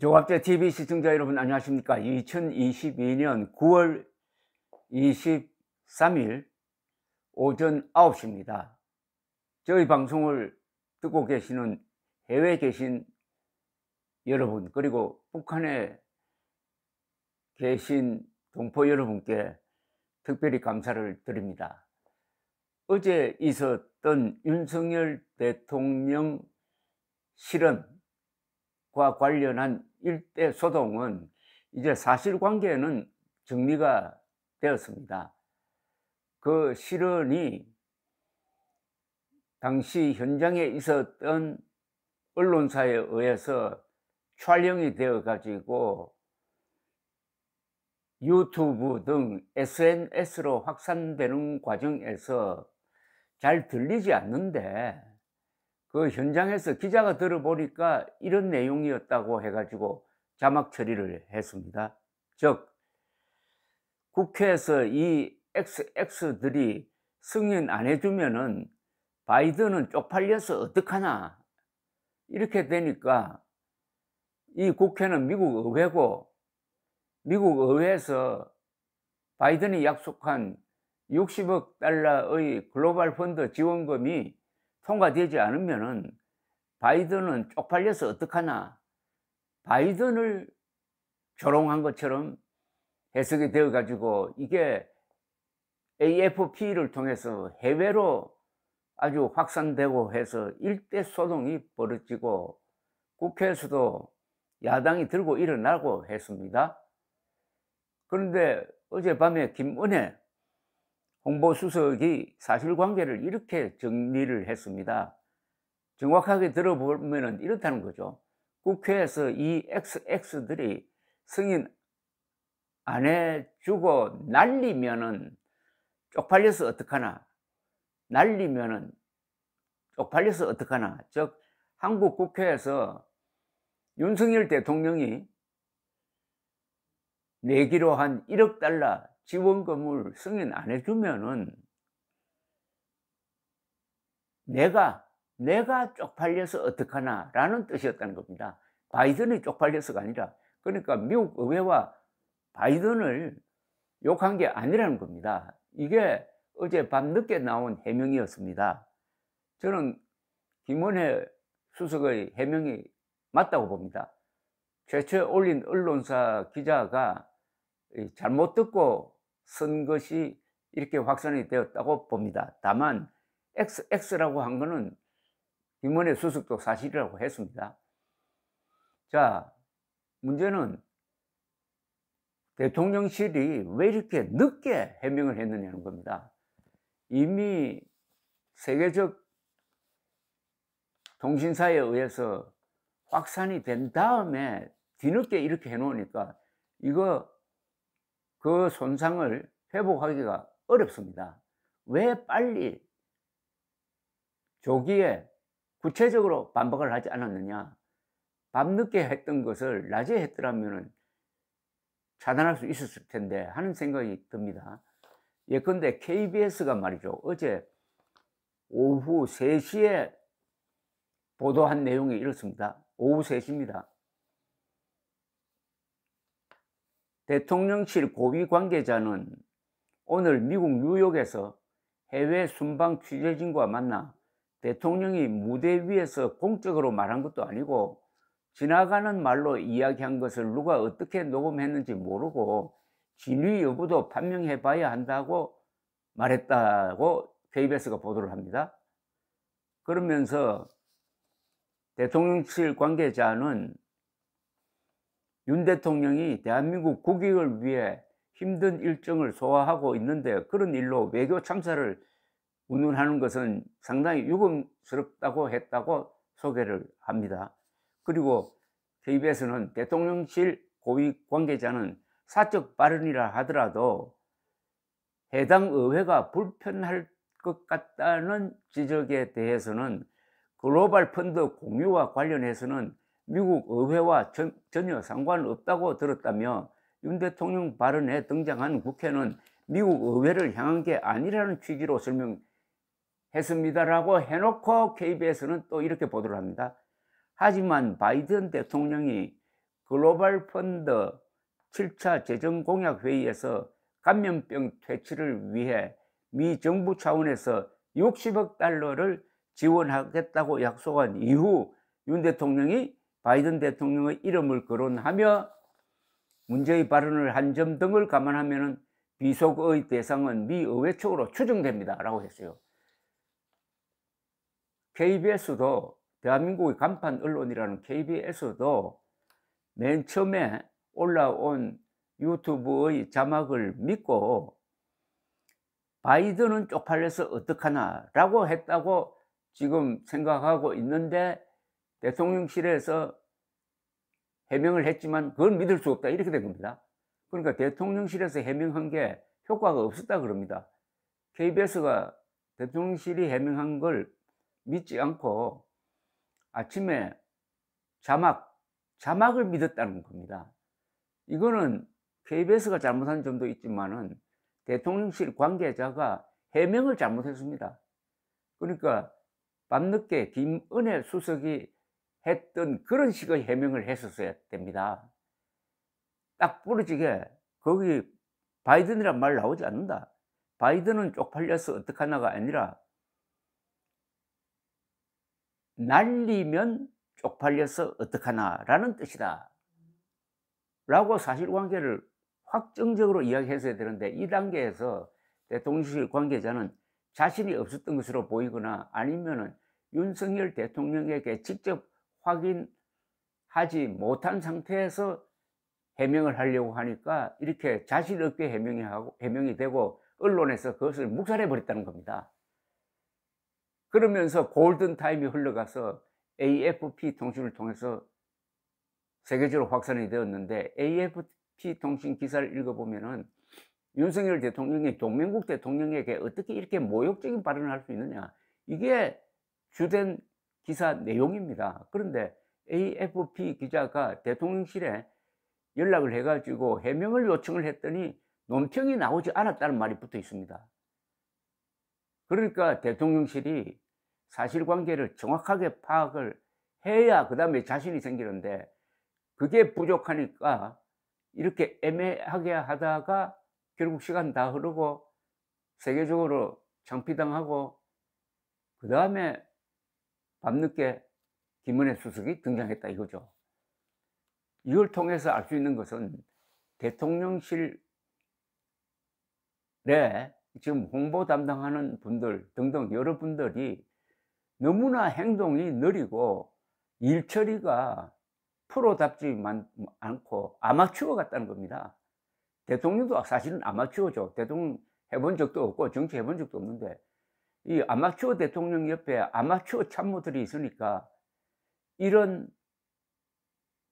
조갑제 TV 시청자 여러분 안녕하십니까 2022년 9월 23일 오전 9시입니다 저희 방송을 듣고 계시는 해외에 계신 여러분 그리고 북한에 계신 동포 여러분께 특별히 감사를 드립니다 어제 있었던 윤석열 대통령 실언 과 관련한 일대 소동은 이제 사실관계는 정리가 되었습니다. 그 실언이 당시 현장에 있었던 언론사에 의해서 촬영이 되어 가지고 유튜브 등 SNS로 확산되는 과정에서 잘 들리지 않는데 그 현장에서 기자가 들어보니까 이런 내용이었다고 해가지고 자막 처리를 했습니다. 즉, 국회에서 이 XX들이 승인 안 해주면은 바이든은 쪽팔려서 어떡하나. 이렇게 되니까 이 국회는 미국 의회고 미국 의회에서 바이든이 약속한 60억 달러의 글로벌 펀드 지원금이 통과되지 않으면은 바이든은 쪽팔려서 어떡하나 바이든을 조롱한 것처럼 해석이 되어 가지고 이게 AFP를 통해서 해외로 아주 확산되고 해서 일대 소동이 벌어지고 국회에서도 야당이 들고 일어나고 했습니다. 그런데 어젯밤에 김은혜 홍보수석이 사실관계를 이렇게 정리를 했습니다. 정확하게 들어보면 이렇다는 거죠. 국회에서 이 XX들이 승인 안 해주고 날리면은 쪽팔려서 어떡하나 날리면은 쪽팔려서 어떡하나 즉 한국 국회에서 윤석열 대통령이 내기로 한 1억 달러 지원금을 승인 안 해주면은 내가 내가 쪽팔려서 어떡하나 라는 뜻이었다는 겁니다. 바이든이 쪽팔려서가 아니라 그러니까 미국 의회와 바이든을 욕한 게 아니라는 겁니다. 이게 어제 밤늦게 나온 해명이었습니다. 저는 김원혜 수석의 해명이 맞다고 봅니다. 최초에 올린 언론사 기자가 잘못 듣고 쓴 것이 이렇게 확산이 되었다고 봅니다. 다만 XX라고 한 것은 김원의 수습도 사실이라고 했습니다. 자, 문제는 대통령실이 왜 이렇게 늦게 해명을 했느냐는 겁니다. 이미 세계적 통신사에 의해서 확산이 된 다음에 뒤늦게 이렇게 해놓으니까 이거 그 손상을 회복하기가 어렵습니다. 왜 빨리 조기에 구체적으로 반박을 하지 않았느냐? 밤늦게 했던 것을 낮에 했더라면 차단할 수 있었을 텐데 하는 생각이 듭니다. 예컨대 KBS가 말이죠. 어제 오후 3시에 보도한 내용이 이렇습니다. 오후 3시입니다. 대통령실 고위 관계자는 오늘 미국 뉴욕에서 해외 순방 취재진과 만나 대통령이 무대 위에서 공적으로 말한 것도 아니고 지나가는 말로 이야기한 것을 누가 어떻게 녹음했는지 모르고 진위 여부도 판명해 봐야 한다고 말했다고 KBS가 보도를 합니다. 그러면서 대통령실 관계자는 윤 대통령이 대한민국 국익을 위해 힘든 일정을 소화하고 있는데 그런 일로 외교 참사를 운운하는 것은 상당히 유감스럽다고 했다고 소개를 합니다. 그리고 KBS는 대통령실 고위 관계자는 사적 발언이라 하더라도 해당 의회가 불편할 것 같다는 지적에 대해서는 글로벌 펀드 공유와 관련해서는 미국 의회와 전, 전혀 상관없다고 들었다며 윤 대통령 발언에 등장한 국회는 미국 의회를 향한 게 아니라는 취지로 설명했습니다라고 해놓고 KBS는 또 이렇게 보도를 합니다. 하지만 바이든 대통령이 글로벌 펀드 7차 재정공약회의에서 감염병 퇴치를 위해 미 정부 차원에서 60억 달러를 지원하겠다고 약속한 이후 윤 대통령이 바이든 대통령의 이름을 거론하며 문제의 발언을 한 점 등을 감안하면 비속의 대상은 미 의회 측으로 추정됩니다. 라고 했어요. KBS도 대한민국의 간판 언론이라는 KBS도 맨 처음에 올라온 유튜브의 자막을 믿고 바이든은 쪽팔려서 어떡하나 라고 했다고 지금 생각하고 있는데 대통령실에서 해명을 했지만 그걸 믿을 수 없다 이렇게 된 겁니다. 그러니까 대통령실에서 해명한 게 효과가 없었다 그럽니다. KBS가 대통령실이 해명한 걸 믿지 않고 아침에 자막, 자막을 믿었다는 겁니다. 이거는 KBS가 잘못한 점도 있지만은 대통령실 관계자가 해명을 잘못했습니다. 그러니까 밤늦게 김은혜 수석이 했던 그런 식의 해명을 했었어야 됩니다. 딱 부러지게 거기 바이든이란 말 나오지 않는다. 바이든은 쪽팔려서 어떡하나가 아니라 날리면 쪽팔려서 어떡하나라는 뜻이다. 라고 사실관계를 확정적으로 이야기했어야 되는데 이 단계에서 대통령실 관계자는 자신이 없었던 것으로 보이거나 아니면은 윤석열 대통령에게 직접 확인하지 못한 상태에서 해명을 하려고 하니까 이렇게 자신 없게 해명이 하고 해명이 되고 언론에서 그것을 묵살해 버렸다는 겁니다. 그러면서 골든 타임이 흘러가서 AFP 통신을 통해서 세계적으로 확산이 되었는데 AFP 통신 기사를 읽어보면은 윤석열 대통령이 동맹국 대통령에게 어떻게 이렇게 모욕적인 발언을 할 수 있느냐 이게 주된 기사 내용입니다. 그런데 AFP 기자가 대통령실에 연락을 해가지고 해명을 요청을 했더니 논평이 나오지 않았다는 말이 붙어 있습니다. 그러니까 대통령실이 사실관계를 정확하게 파악을 해야 그 다음에 자신이 생기는데 그게 부족하니까 이렇게 애매하게 하다가 결국 시간 다 흐르고 세계적으로 창피당하고 그 다음에 밤늦게 김은혜 수석이 등장했다 이거죠. 이걸 통해서 알 수 있는 것은 대통령실 에 지금 홍보 담당하는 분들 등등 여러분들이 너무나 행동이 느리고 일 처리가 프로답지 않고 아마추어 같다는 겁니다. 대통령도 사실은 아마추어죠. 대통령 해본 적도 없고 정치 해본 적도 없는데 이 아마추어 대통령 옆에 아마추어 참모들이 있으니까 이런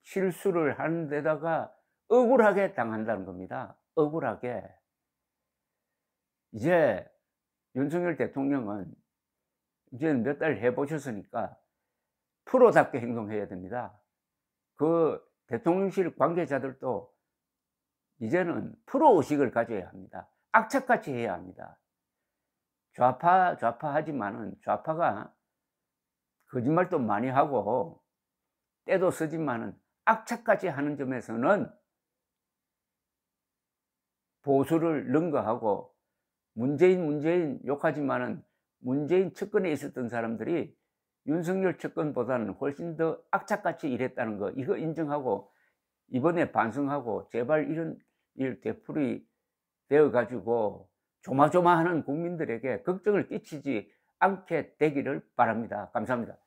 실수를 하는 데다가 억울하게 당한다는 겁니다. 억울하게. 이제 윤석열 대통령은 이제 몇 달 해보셨으니까 프로답게 행동해야 됩니다. 그 대통령실 관계자들도 이제는 프로 의식을 가져야 합니다. 악착같이 해야 합니다. 좌파, 좌파 하지만은 좌파가 거짓말도 많이 하고 때도 쓰지만은 악착같이 하는 점에서는 보수를 능가하고 문재인 문재인 욕하지만은 문재인 측근에 있었던 사람들이 윤석열 측근보다는 훨씬 더 악착같이 일했다는 거 이거 인정하고 이번에 반성하고 제발 이런 일 되풀이 되어 가지고 조마조마하는 국민들에게 걱정을 끼치지 않게 되기를 바랍니다. 감사합니다.